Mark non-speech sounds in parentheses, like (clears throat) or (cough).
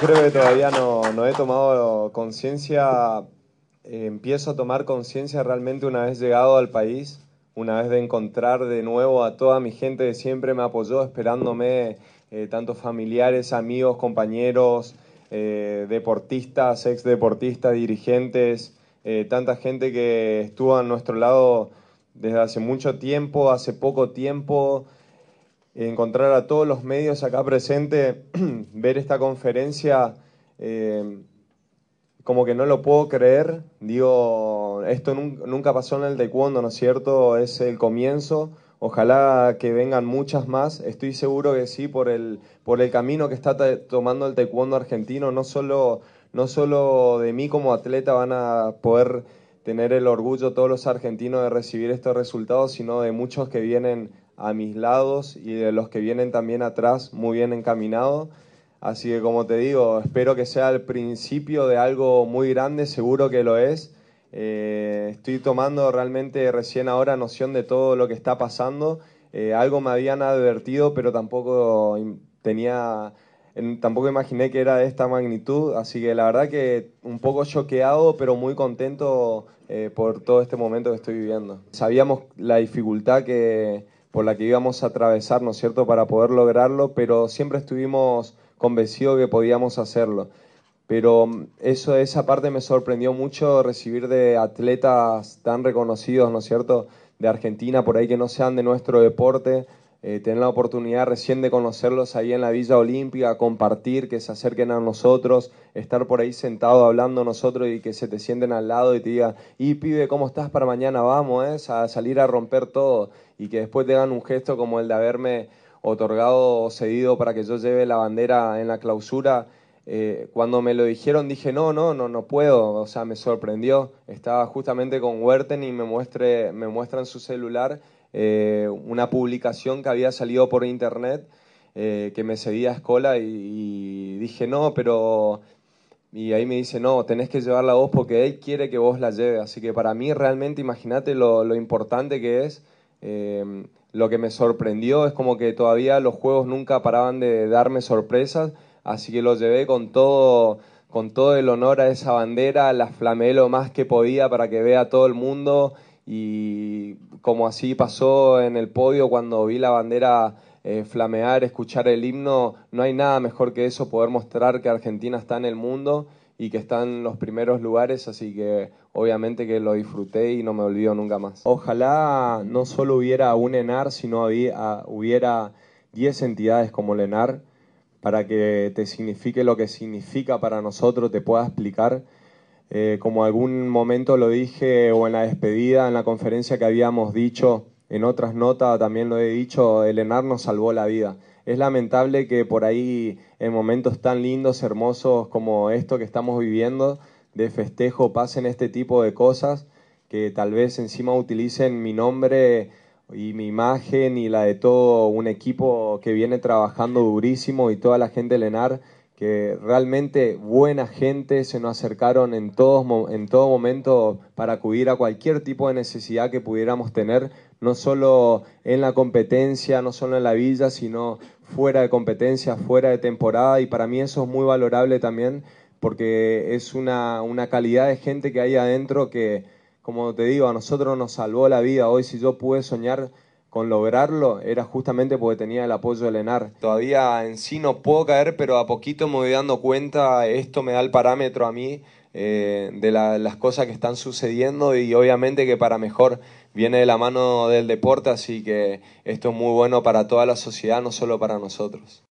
Creo que todavía no, he tomado conciencia, eh, empiezo a tomar conciencia realmente una vez llegado al país, una vez de encontrar de nuevo a toda mi gente que siempre me apoyó esperándome, eh, familiares, amigos, compañeros, eh, deportistas, ex deportistas, dirigentes, eh, tanta gente que estuvo a nuestro lado desde hace mucho tiempo, hace poco tiempo, encontrar a todos los medios acá presentes, (clears throat) ver esta conferencia, eh, como que no lo puedo creer. Digo, esto nunca pasó en el taekwondo, ¿no es cierto? Es el comienzo. Ojalá que vengan muchas más. Estoy seguro que sí, por el, por el camino que está tomando el taekwondo argentino, no solo no solo de mí como atleta van a poder tener el orgullo todos los argentinos de recibir estos resultados, sino de muchos que vienen a mis lados y de los que vienen también atrás muy bien encaminados. Así que como te digo, espero que sea el principio de algo muy grande, seguro que lo es. Eh, estoy tomando realmente recién ahora noción de todo lo que está pasando. Eh, algo me habían advertido, pero tampoco tenía tampoco imaginé que era de esta magnitud, así que la verdad que un poco choqueado, pero muy contento eh, por todo este momento que estoy viviendo. Sabíamos la dificultad que, por la que íbamos a atravesar, ¿no es cierto?, para poder lograrlo, pero siempre estuvimos convencidos que podíamos hacerlo. Pero mm, eso, esa parte me sorprendió mucho recibir de atletas tan reconocidos, ¿no es cierto?, de Argentina, por ahí que no sean de nuestro deporte, eh, tener la oportunidad recién de conocerlos ahí en la Villa Olímpica, compartir, que se acerquen a nosotros, estar por ahí sentado hablando nosotros y que se te sienten al lado y te digan, y pibe, ¿cómo estás para mañana? Vamos, eh, a salir a romper todo. Y que después te hagan un gesto como el de haberme otorgado o cedido para que yo lleve la bandera en la clausura. Eh, cuando me lo dijeron dije, no, no, no, no puedo, o sea, me sorprendió. Estaba justamente con Huerten y me, muestre, me muestran su celular eh, una publicación que había salido por internet eh, que me seguía a escola y, dije, no, pero... Y ahí me dice, no, tenés que llevarla vos porque él quiere que vos la lleves. Así que para mí realmente, imagínate lo, importante que es. Em, lo que me sorprendió es como que todavía los juegos nunca paraban de darme sorpresas. Así que lo llevé con todo, con todo el honor a esa bandera, la flamé lo más que podía para que vea todo el mundo y como así pasó en el podio cuando vi la bandera eh, flamear, escuchar el himno, no hay nada mejor que eso, poder mostrar que Argentina está en el mundo y que está en los primeros lugares, así que obviamente que lo disfruté y no me olvido nunca más. Ojalá no solo hubiera un ENAR, sino hubiera 10 entidades como el ENAR para que te signifique lo que significa para nosotros, te pueda explicar eh, como algún momento lo dije o en la despedida, en la conferencia que habíamos dicho, en otras notas también lo he dicho, el nos salvó la vida. Es lamentable que por ahí en momentos tan lindos, hermosos como esto que estamos viviendo, de festejo, pasen este tipo de cosas, que tal vez encima utilicen mi nombre y mi imagen y la de todo un equipo que viene trabajando durísimo y toda la gente del que realmente buena gente se nos acercaron en, en todo momento para acudir a cualquier tipo de necesidad que pudiéramos tener, no solo en la competencia, no solo en la villa, sino fuera de competencia, fuera de temporada, y para mí eso es muy valorable también, porque es una calidad de gente que hay adentro que, como te digo, a nosotros nos salvó la vida. Hoy si yo pude soñar con lograrlo era justamente porque tenía el apoyo del Lenar Todavía en sí no puedo caer, pero a poquito me voy dando cuenta, esto me da el parámetro a mí eh, de las cosas que están sucediendo y obviamente que para mejor viene de la mano del deporte, así que esto es muy bueno para toda la sociedad, no solo para nosotros.